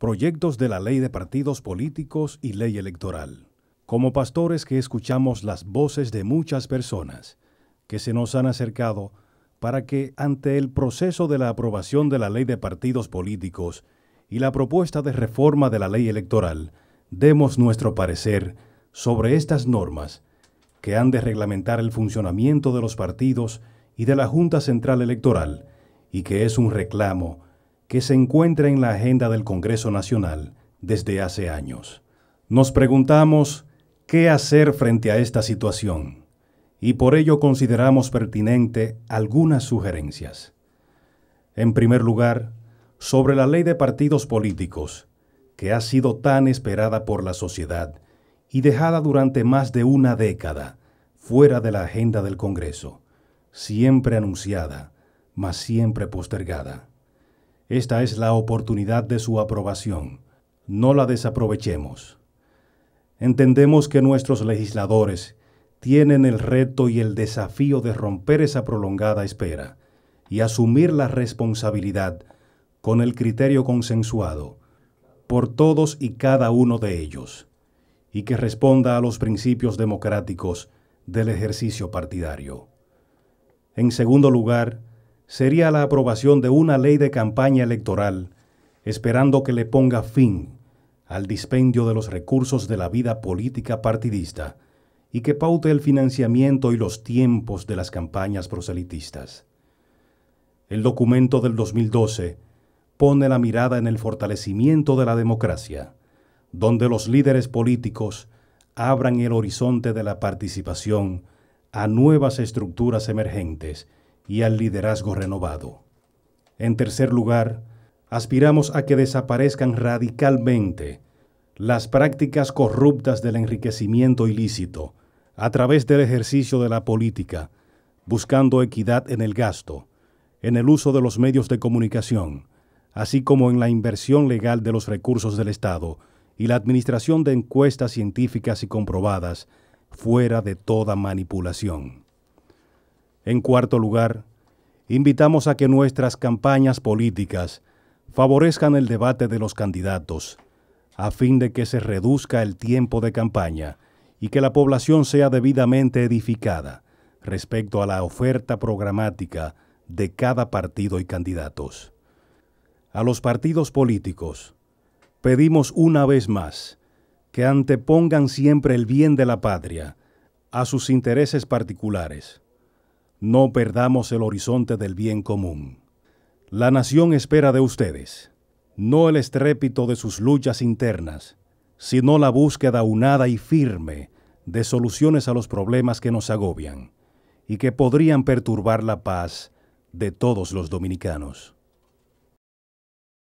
proyectos de la ley de partidos políticos y ley electoral. Como pastores que escuchamos las voces de muchas personas que se nos han acercado para que ante el proceso de la aprobación de la ley de partidos políticos y la propuesta de reforma de la ley electoral, demos nuestro parecer sobre estas normas que han de reglamentar el funcionamiento de los partidos y de la Junta Central Electoral, y que es un reclamo que se encuentra en la agenda del Congreso Nacional desde hace años. Nos preguntamos qué hacer frente a esta situación y por ello consideramos pertinente algunas sugerencias. En primer lugar, sobre la ley de partidos políticos, que ha sido tan esperada por la sociedad y dejada durante más de una década fuera de la agenda del Congreso, siempre anunciada, mas siempre postergada. Esta es la oportunidad de su aprobación. No la desaprovechemos. Entendemos que nuestros legisladores tienen el reto y el desafío de romper esa prolongada espera y asumir la responsabilidad con el criterio consensuado por todos y cada uno de ellos y que responda a los principios democráticos del ejercicio partidario. En segundo lugar, sería la aprobación de una ley de campaña electoral, esperando que le ponga fin al dispendio de los recursos de la vida política partidista y que paute el financiamiento y los tiempos de las campañas proselitistas. El documento del 2012 pone la mirada en el fortalecimiento de la democracia, donde los líderes políticos abran el horizonte de la participación a nuevas estructuras emergentes, y al liderazgo renovado. En tercer lugar, aspiramos a que desaparezcan radicalmente las prácticas corruptas del enriquecimiento ilícito a través del ejercicio de la política, buscando equidad en el gasto, en el uso de los medios de comunicación, así como en la inversión legal de los recursos del Estado y la administración de encuestas científicas y comprobadas fuera de toda manipulación. En cuarto lugar, invitamos a que nuestras campañas políticas favorezcan el debate de los candidatos, a fin de que se reduzca el tiempo de campaña y que la población sea debidamente edificada respecto a la oferta programática de cada partido y candidatos. A los partidos políticos, pedimos una vez más que antepongan siempre el bien de la patria a sus intereses particulares no perdamos el horizonte del bien común. La nación espera de ustedes, no el estrépito de sus luchas internas, sino la búsqueda unada y firme de soluciones a los problemas que nos agobian y que podrían perturbar la paz de todos los dominicanos.